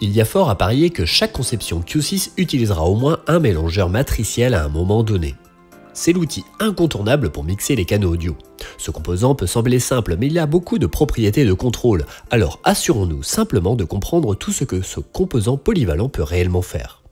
Il y a fort à parier que chaque conception Q6 utilisera au moins un mélangeur matriciel à un moment donné. C'est l'outil incontournable pour mixer les canaux audio. Ce composant peut sembler simple, mais il a beaucoup de propriétés de contrôle, alors assurons-nous simplement de comprendre tout ce que ce composant polyvalent peut réellement faire.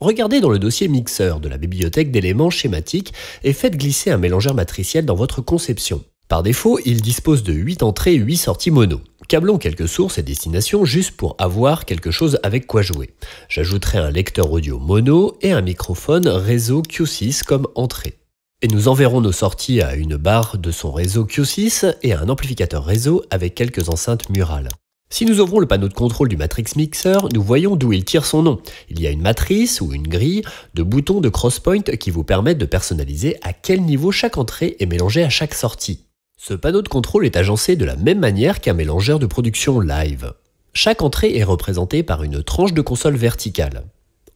Regardez dans le dossier mixeur de la bibliothèque d'éléments schématiques et faites glisser un mélangeur matriciel dans votre conception. Par défaut, il dispose de 8 entrées et 8 sorties mono. Cablons quelques sources et destinations juste pour avoir quelque chose avec quoi jouer. J'ajouterai un lecteur audio mono et un microphone réseau Q6 comme entrée. Et nous enverrons nos sorties à une barre de son réseau Q6 et à un amplificateur réseau avec quelques enceintes murales. Si nous ouvrons le panneau de contrôle du Matrix Mixer, nous voyons d'où il tire son nom. Il y a une matrice ou une grille de boutons de crosspoint qui vous permettent de personnaliser à quel niveau chaque entrée est mélangée à chaque sortie. Ce panneau de contrôle est agencé de la même manière qu'un mélangeur de production live. Chaque entrée est représentée par une tranche de console verticale.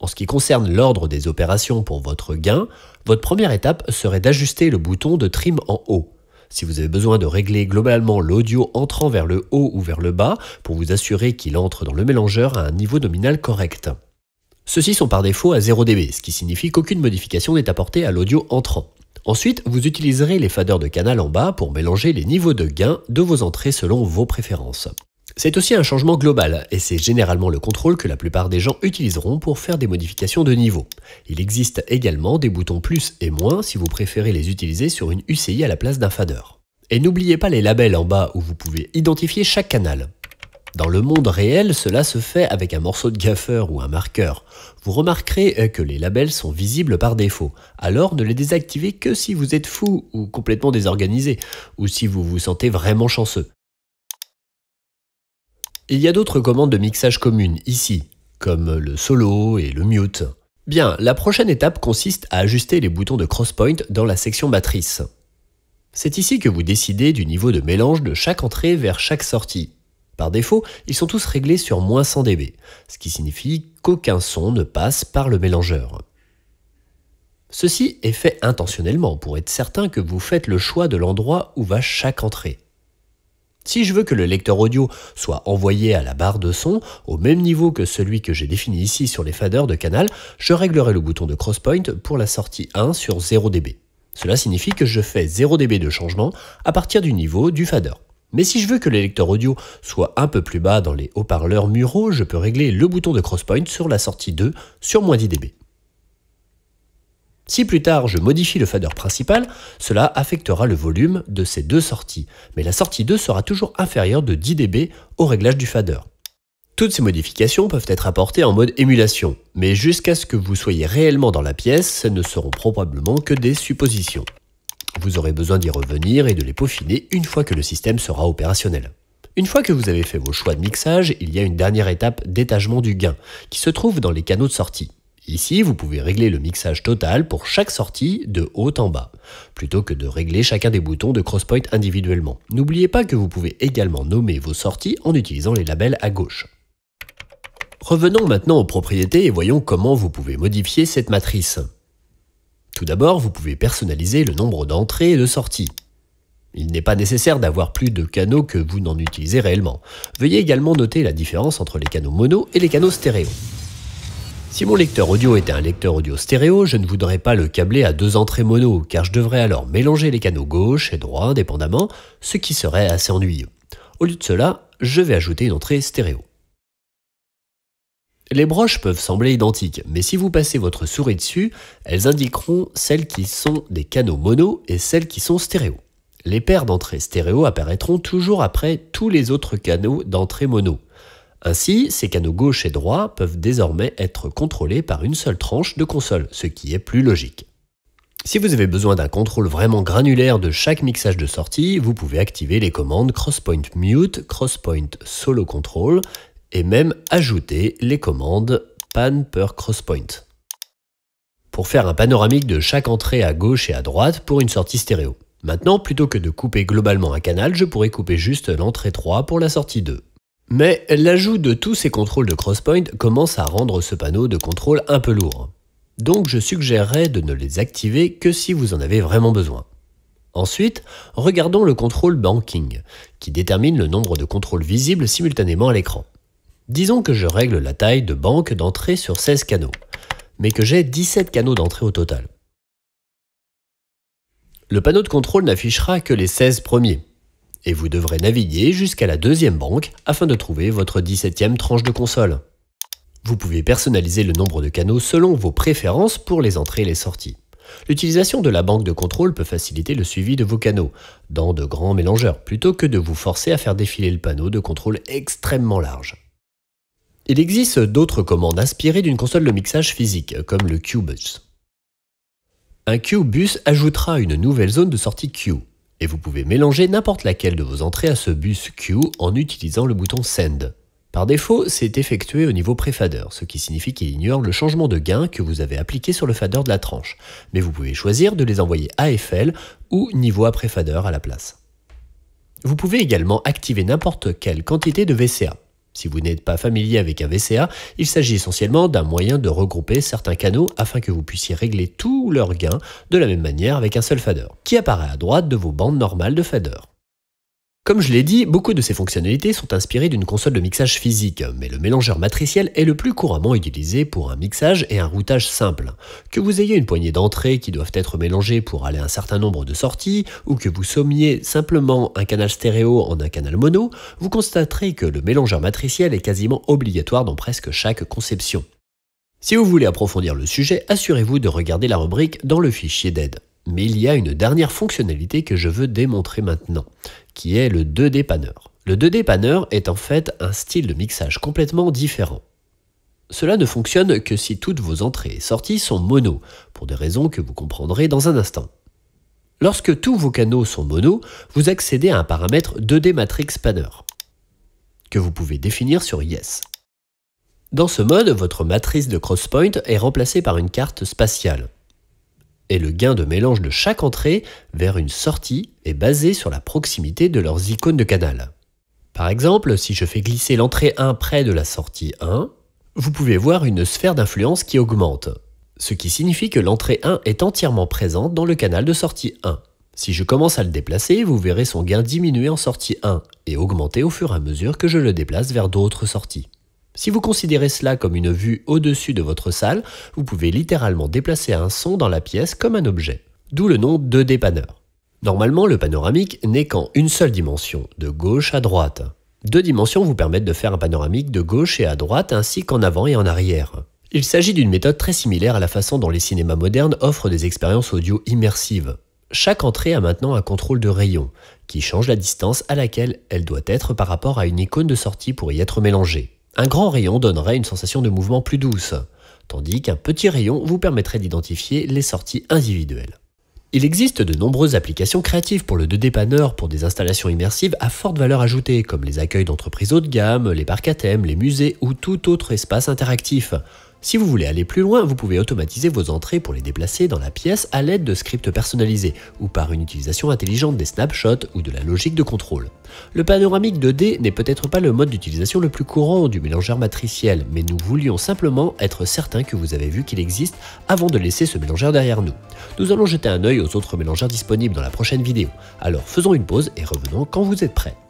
En ce qui concerne l'ordre des opérations pour votre gain, votre première étape serait d'ajuster le bouton de trim en haut. Si vous avez besoin de régler globalement l'audio entrant vers le haut ou vers le bas pour vous assurer qu'il entre dans le mélangeur à un niveau nominal correct. Ceux-ci sont par défaut à 0 dB, ce qui signifie qu'aucune modification n'est apportée à l'audio entrant. Ensuite, vous utiliserez les faders de canal en bas pour mélanger les niveaux de gain de vos entrées selon vos préférences. C'est aussi un changement global, et c'est généralement le contrôle que la plupart des gens utiliseront pour faire des modifications de niveau. Il existe également des boutons plus et moins si vous préférez les utiliser sur une UCI à la place d'un fader. Et n'oubliez pas les labels en bas où vous pouvez identifier chaque canal. Dans le monde réel, cela se fait avec un morceau de gaffeur ou un marqueur. Vous remarquerez euh, que les labels sont visibles par défaut, alors ne les désactivez que si vous êtes fou ou complètement désorganisé, ou si vous vous sentez vraiment chanceux. Il y a d'autres commandes de mixage communes ici, comme le solo et le mute. Bien, la prochaine étape consiste à ajuster les boutons de crosspoint dans la section matrice. C'est ici que vous décidez du niveau de mélange de chaque entrée vers chaque sortie. Par défaut, ils sont tous réglés sur moins 100 dB, ce qui signifie qu'aucun son ne passe par le mélangeur. Ceci est fait intentionnellement pour être certain que vous faites le choix de l'endroit où va chaque entrée. Si je veux que le lecteur audio soit envoyé à la barre de son au même niveau que celui que j'ai défini ici sur les faders de canal, je réglerai le bouton de Crosspoint pour la sortie 1 sur 0 dB. Cela signifie que je fais 0 dB de changement à partir du niveau du fader. Mais si je veux que l'électeur audio soit un peu plus bas dans les haut-parleurs muraux, je peux régler le bouton de crosspoint sur la sortie 2 sur moins 10 dB. Si plus tard je modifie le fader principal, cela affectera le volume de ces deux sorties, mais la sortie 2 sera toujours inférieure de 10 dB au réglage du fader. Toutes ces modifications peuvent être apportées en mode émulation, mais jusqu'à ce que vous soyez réellement dans la pièce, ce ne seront probablement que des suppositions. Vous aurez besoin d'y revenir et de les peaufiner une fois que le système sera opérationnel. Une fois que vous avez fait vos choix de mixage, il y a une dernière étape d'étagement du gain, qui se trouve dans les canaux de sortie. Ici, vous pouvez régler le mixage total pour chaque sortie de haut en bas, plutôt que de régler chacun des boutons de Crosspoint individuellement. N'oubliez pas que vous pouvez également nommer vos sorties en utilisant les labels à gauche. Revenons maintenant aux propriétés et voyons comment vous pouvez modifier cette matrice. Tout d'abord, vous pouvez personnaliser le nombre d'entrées et de sorties. Il n'est pas nécessaire d'avoir plus de canaux que vous n'en utilisez réellement. Veuillez également noter la différence entre les canaux mono et les canaux stéréo. Si mon lecteur audio était un lecteur audio stéréo, je ne voudrais pas le câbler à deux entrées mono, car je devrais alors mélanger les canaux gauche et droit indépendamment, ce qui serait assez ennuyeux. Au lieu de cela, je vais ajouter une entrée stéréo. Les broches peuvent sembler identiques, mais si vous passez votre souris dessus, elles indiqueront celles qui sont des canaux mono et celles qui sont stéréo. Les paires d'entrées stéréo apparaîtront toujours après tous les autres canaux d'entrée mono. Ainsi, ces canaux gauche et droit peuvent désormais être contrôlés par une seule tranche de console, ce qui est plus logique. Si vous avez besoin d'un contrôle vraiment granulaire de chaque mixage de sortie, vous pouvez activer les commandes CrossPoint Mute, CrossPoint Solo Control et même ajouter les commandes pan per crosspoint pour faire un panoramique de chaque entrée à gauche et à droite pour une sortie stéréo. Maintenant, plutôt que de couper globalement un canal, je pourrais couper juste l'entrée 3 pour la sortie 2. Mais l'ajout de tous ces contrôles de crosspoint commence à rendre ce panneau de contrôle un peu lourd. Donc je suggérerais de ne les activer que si vous en avez vraiment besoin. Ensuite, regardons le contrôle banking, qui détermine le nombre de contrôles visibles simultanément à l'écran. Disons que je règle la taille de banque d'entrée sur 16 canaux, mais que j'ai 17 canaux d'entrée au total. Le panneau de contrôle n'affichera que les 16 premiers, et vous devrez naviguer jusqu'à la deuxième banque afin de trouver votre 17e tranche de console. Vous pouvez personnaliser le nombre de canaux selon vos préférences pour les entrées et les sorties. L'utilisation de la banque de contrôle peut faciliter le suivi de vos canaux dans de grands mélangeurs plutôt que de vous forcer à faire défiler le panneau de contrôle extrêmement large. Il existe d'autres commandes inspirées d'une console de mixage physique, comme le Qbus. Un Q-bus ajoutera une nouvelle zone de sortie Q, et vous pouvez mélanger n'importe laquelle de vos entrées à ce bus Q en utilisant le bouton Send. Par défaut, c'est effectué au niveau préfader, ce qui signifie qu'il ignore le changement de gain que vous avez appliqué sur le fader de la tranche, mais vous pouvez choisir de les envoyer AFL ou niveau après fader à la place. Vous pouvez également activer n'importe quelle quantité de VCA, si vous n'êtes pas familier avec un VCA, il s'agit essentiellement d'un moyen de regrouper certains canaux afin que vous puissiez régler tous leurs gains de la même manière avec un seul fader, qui apparaît à droite de vos bandes normales de fader. Comme je l'ai dit, beaucoup de ces fonctionnalités sont inspirées d'une console de mixage physique, mais le mélangeur matriciel est le plus couramment utilisé pour un mixage et un routage simple. Que vous ayez une poignée d'entrées qui doivent être mélangées pour aller un certain nombre de sorties, ou que vous sommiez simplement un canal stéréo en un canal mono, vous constaterez que le mélangeur matriciel est quasiment obligatoire dans presque chaque conception. Si vous voulez approfondir le sujet, assurez-vous de regarder la rubrique dans le fichier d'aide. Mais il y a une dernière fonctionnalité que je veux démontrer maintenant, qui est le 2D Panner. Le 2D Panner est en fait un style de mixage complètement différent. Cela ne fonctionne que si toutes vos entrées et sorties sont mono, pour des raisons que vous comprendrez dans un instant. Lorsque tous vos canaux sont mono, vous accédez à un paramètre 2D Matrix Panner, que vous pouvez définir sur Yes. Dans ce mode, votre matrice de Crosspoint est remplacée par une carte spatiale, et le gain de mélange de chaque entrée vers une sortie est basé sur la proximité de leurs icônes de canal. Par exemple, si je fais glisser l'entrée 1 près de la sortie 1, vous pouvez voir une sphère d'influence qui augmente, ce qui signifie que l'entrée 1 est entièrement présente dans le canal de sortie 1. Si je commence à le déplacer, vous verrez son gain diminuer en sortie 1 et augmenter au fur et à mesure que je le déplace vers d'autres sorties. Si vous considérez cela comme une vue au-dessus de votre salle, vous pouvez littéralement déplacer un son dans la pièce comme un objet, d'où le nom de dépanneur. Normalement, le panoramique n'est qu'en une seule dimension, de gauche à droite. Deux dimensions vous permettent de faire un panoramique de gauche et à droite ainsi qu'en avant et en arrière. Il s'agit d'une méthode très similaire à la façon dont les cinémas modernes offrent des expériences audio immersives. Chaque entrée a maintenant un contrôle de rayon, qui change la distance à laquelle elle doit être par rapport à une icône de sortie pour y être mélangée. Un grand rayon donnerait une sensation de mouvement plus douce, tandis qu'un petit rayon vous permettrait d'identifier les sorties individuelles. Il existe de nombreuses applications créatives pour le 2D pour des installations immersives à forte valeur ajoutée, comme les accueils d'entreprises haut de gamme, les parcs à thème, les musées ou tout autre espace interactif. Si vous voulez aller plus loin, vous pouvez automatiser vos entrées pour les déplacer dans la pièce à l'aide de scripts personnalisés ou par une utilisation intelligente des snapshots ou de la logique de contrôle. Le panoramique 2D n'est peut-être pas le mode d'utilisation le plus courant du mélangeur matriciel, mais nous voulions simplement être certains que vous avez vu qu'il existe avant de laisser ce mélangeur derrière nous. Nous allons jeter un œil aux autres mélangeurs disponibles dans la prochaine vidéo, alors faisons une pause et revenons quand vous êtes prêts.